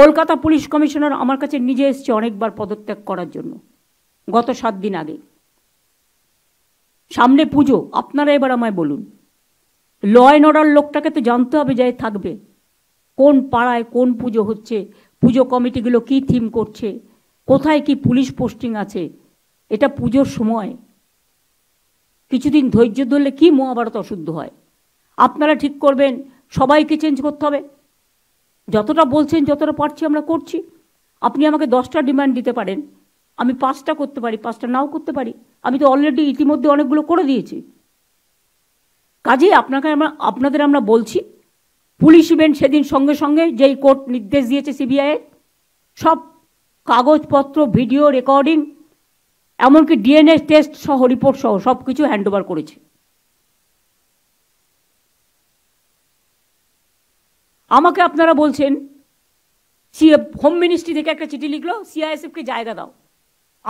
Kolkata police commissioner আমার কাছে নিজে এসছে অনেকবার পদত্যাগ করার জন্য গত সাত দিন আগে সামনে পুজো আপনারা এবার আমায় বলুন ল অ্যান্ড অর্ডার লোকটাকে তো জানতে হবে যে থাকবে কোন পাড়ায় কোন পুজো হচ্ছে পুজো কমিটিগুলো কি থিম করছে কোথায় কি পুলিশ পোস্টিং আছে এটা পুজোর সময় কিছুদিন ধৈর্য ধরলে কি মহাভারত অশুদ্ধ হয় আপনারা ঠিক করবেন সবাইকে চেঞ্জ করতে হবে যতটা বলছেন যতটা পারছি আমরা করছি আপনি আমাকে দশটা ডিমান্ড দিতে পারেন আমি পাঁচটা করতে পারি পাঁচটা নাও করতে পারি আমি তো অলরেডি ইতিমধ্যে অনেকগুলো করে দিয়েছি কাজেই আপনাকে আমরা আপনাদের আমরা বলছি পুলিশ ইভেন্ট সেদিন সঙ্গে সঙ্গে যেই কোর্ট নির্দেশ দিয়েছে সিবিআইয়ের সব কাগজপত্র ভিডিও রেকর্ডিং এমনকি ডিএনএ টেস্ট সহ রিপোর্ট সহ সব কিছু হ্যান্ডওভার করেছে আমাকে আপনারা বলছেন সিএ হোম মিনিস্ট্রি থেকে একটা চিঠি লিখলো সিআইএসএফকে জায়গা দাও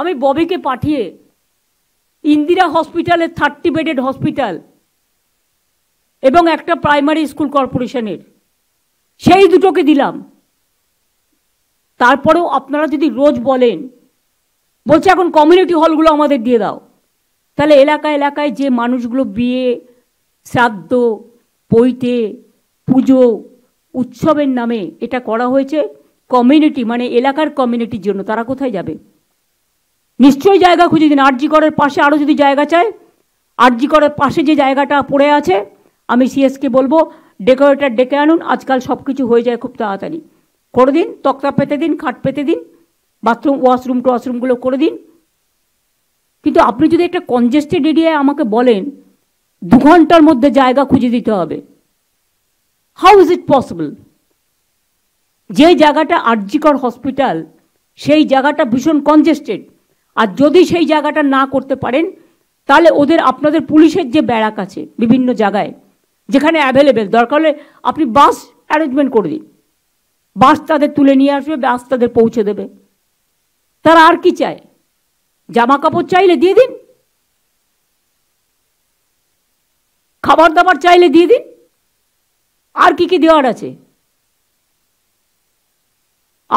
আমি ববিকে পাঠিয়ে ইন্দিরা হসপিটালের থার্টি বেডেড হসপিটাল এবং একটা প্রাইমারি স্কুল কর্পোরেশনের সেই দুটোকে দিলাম তারপরেও আপনারা যদি রোজ বলেন বলছে এখন কমিউনিটি হলগুলো আমাদের দিয়ে দাও তাহলে এলাকা এলাকায় যে মানুষগুলো বিয়ে শ্রাদ্ধ পৈতে পুজো উৎসবের নামে এটা করা হয়েছে কমিউনিটি মানে এলাকার কমিউনিটির জন্য তারা কোথায় যাবে নিশ্চয়ই জায়গা খুঁজে দিন আরজি করের পাশে আরও যদি জায়গা চায় আরজি করের পাশে যে জায়গাটা পড়ে আছে আমি সিএসকে বলবো ডেকোরেটার ডেকে আনুন আজকাল সব কিছু হয়ে যায় খুব তাড়াতাড়ি করে দিন তক্তা পেতে দিন খাট পেতে দিন বাথরুম ওয়াশরুম টোয়াশরুমগুলো করে দিন কিন্তু আপনি যদি একটা কনজেস্টেড এরিয়ায় আমাকে বলেন দু ঘন্টার মধ্যে জায়গা খুঁজে দিতে হবে হাউ ইজ ইট পসিবল যে জায়গাটা আর্জিকর হসপিটাল সেই জায়গাটা ভীষণ কনজেস্টেড আর যদি সেই জায়গাটা না করতে পারেন তাহলে ওদের আপনাদের পুলিশের যে ব্যারাক আছে বিভিন্ন জায়গায় যেখানে অ্যাভেলেবেল দরকার হলে আপনি বাস অ্যারেঞ্জমেন্ট করে দিন বাস তাদের তুলে নিয়ে আসবে বাস তাদের পৌঁছে দেবে তারা আর কি চায় জামা কাপড় চাইলে দিয়ে দিন খাবার দাবার চাইলে দিয়ে দিন কি কি দেওয়ার আছে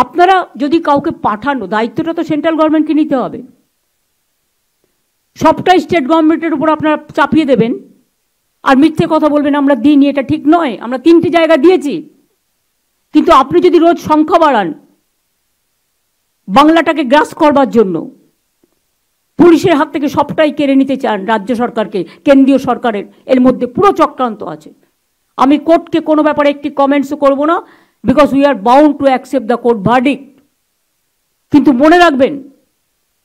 আপনারা যদি কাউকে পাঠানো দায়িত্বটা তো সেন্ট্রাল গভর্নমেন্টকে নিতে হবে সবটাই স্টেট গভর্নমেন্টের উপর আপনারা চাপিয়ে দেবেন আর মিথ্যে কথা বলবেন আমরা দিইনি এটা ঠিক নয় আমরা তিনটি জায়গা দিয়েছি কিন্তু আপনি যদি রোজ সংখ্যা বাড়ান বাংলাটাকে গ্রাস করবার জন্য পুলিশের হাত থেকে সবটাই কেড়ে নিতে চান রাজ্য সরকারকে কেন্দ্রীয় সরকারের এর মধ্যে পুরো চক্রান্ত আছে আমি কোর্টকে কোনো ব্যাপারে একটি কমেন্টসও করব না because we are bound to accept the court verdict কিন্তু মনে রাখবেন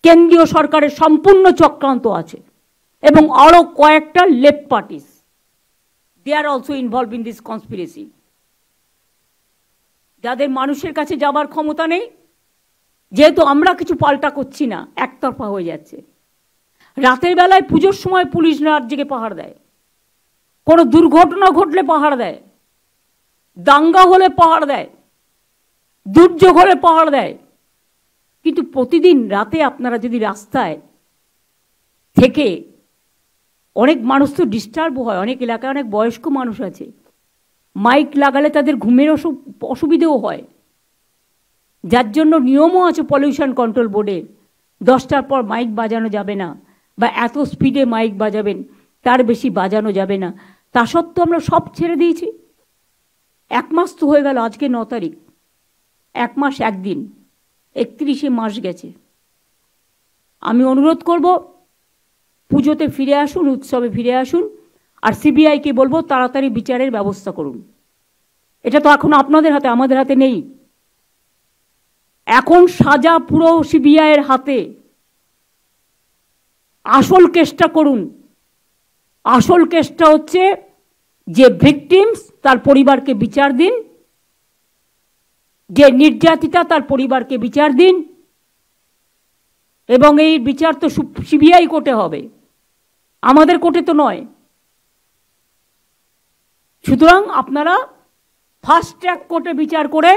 কেন্দ্রীয় সরকারের সম্পূর্ণ চক্রান্ত আছে এবং আরও কয়েকটা left parties they are also involve in this conspiracy যাদের মানুষের কাছে যাবার ক্ষমতা নেই যেহেতু আমরা কিছু পাল্টা করছি না একতরফা হয়ে যাচ্ছে রাতের বেলায় পুজোর সময় পুলিশ রাত জেগে পাহাড় দেয় কোনো দুর্ঘটনা ঘটলে পাহাড় দেয় দাঙ্গা হলে পাহাড় দেয় দুর্যোগ হলে পাহাড় দেয় কিন্তু প্রতিদিন রাতে আপনারা যদি রাস্তায় থেকে অনেক মানুষ তো ডিস্টার্ব হয় অনেক এলাকায় অনেক বয়স্ক মানুষ আছে মাইক লাগালে তাদের ঘুমের অসুবিধেও হয় যার জন্য নিয়মও আছে পলিউশন কন্ট্রোল বোর্ডের দশটার পর মাইক বাজানো যাবে না বা এত স্পিডে মাইক বাজাবেন তার বেশি বাজানো যাবে না তা সত্ত্বেও আমরা সব ছেড়ে দিয়েছি এক মাস তো হয়ে গেল আজকে ন তারিখ এক মাস একদিন একত্রিশে মাস গেছে আমি অনুরোধ করব পুজোতে ফিরে আসুন উৎসবে ফিরে আসুন আর সিবিআইকে বলবো তাড়াতাড়ি বিচারের ব্যবস্থা করুন এটা তো এখন আপনাদের হাতে আমাদের হাতে নেই এখন সাজা পুরো সিবিআইয়ের হাতে আসল কেসটা করুন আসল কেসটা হচ্ছে যে ভিকটিমস তার পরিবারকে বিচার দিন যে নির্যাতিতা তার পরিবারকে বিচার দিন এবং এই বিচার তো সিবিআই কোর্টে হবে আমাদের কোর্টে তো নয় সুতরাং আপনারা ফাস্ট ট্র্যাক কোর্টে বিচার করে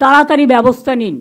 তাড়াতাড়ি ব্যবস্থা নিন